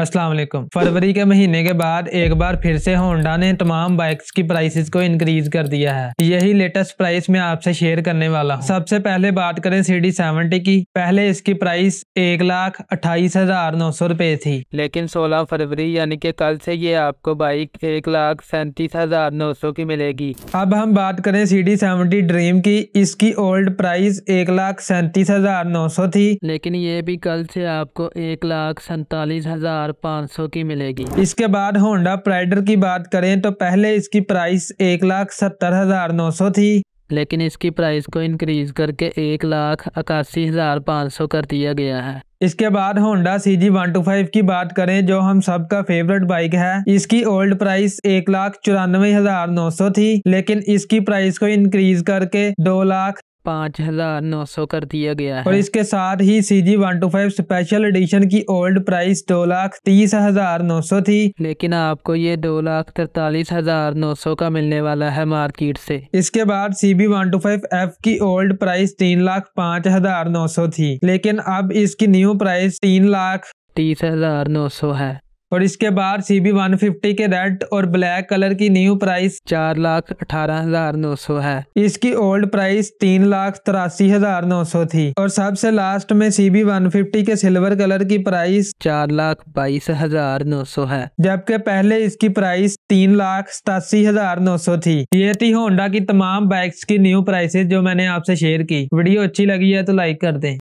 असलम फरवरी के महीने के बाद एक बार फिर से होंडा ने तमाम बाइक्स की प्राइसेस को इंक्रीज कर दिया है यही लेटेस्ट प्राइस मैं आपसे शेयर करने वाला हूँ सबसे पहले बात करें सी डी सेवेंटी की पहले इसकी प्राइस एक लाख अट्ठाईस हजार नौ सौ रूपए थी लेकिन सोलह फरवरी यानी कि कल से ये आपको बाइक एक लाख सैंतीस हजार नौ सौ की मिलेगी अब हम बात करें सी डी सेवेंटी ड्रीम की इसकी ओल्ड प्राइस एक लाख सैंतीस हजार नौ सौ थी लेकिन ये भी कल से आपको एक लाख सैतालीस हजार हजार पाँच सौ की मिलेगी इसके बाद होंडा प्राइडर की बात करें तो पहले इसकी प्राइस एक लाख सत्तर हजार नौ सौ थी लेकिन इसकी प्राइस को इंक्रीज करके एक लाख इक्यासी हजार पाँच सौ कर दिया गया है इसके बाद Honda C G one two five की बात करें जो हम सबका फेवरेट बाइक है इसकी ओल्ड प्राइस एक लाख चौरानवे हजार नौ सौ थी लेकिन इसकी प्राइस को इंक्रीज करके दो लाख पाँच हजार नौ सौ कर दिया गया है और इसके साथ ही C G one two five special edition की ओल्ड प्राइस दो लाख तीस हजार नौ सौ थी लेकिन आपको ये दो लाख तिरतालीस हजार नौ सौ का मिलने वाला है मार्केट से इसके बाद C B one two five F की ओल्ड प्राइस तीन लाख पाँच हजार नौ सौ थी लेकिन अब इसकी न्यू प्राइस तीन लाख तीस हजार नौ सौ है और इसके बाद सी बी वन फिफ्टी के रेड और ब्लैक कलर की न्यू प्राइस चार लाख अठारह हजार नौ सौ है इसकी ओल्ड प्राइस तीन लाख तिरासी हजार नौ सौ थी और सबसे लास्ट में सी बी वन फिफ्टी के सिल्वर कलर की प्राइस चार लाख बाईस हजार नौ सौ है जबकि पहले इसकी प्राइस तीन लाख सतासी हजार नौ सौ थी ये थी होंडा की तमाम बाइक्स की न्यू प्राइसेज जो मैंने आपसे शेयर की वीडियो अच्छी लगी है तो लाइक कर दे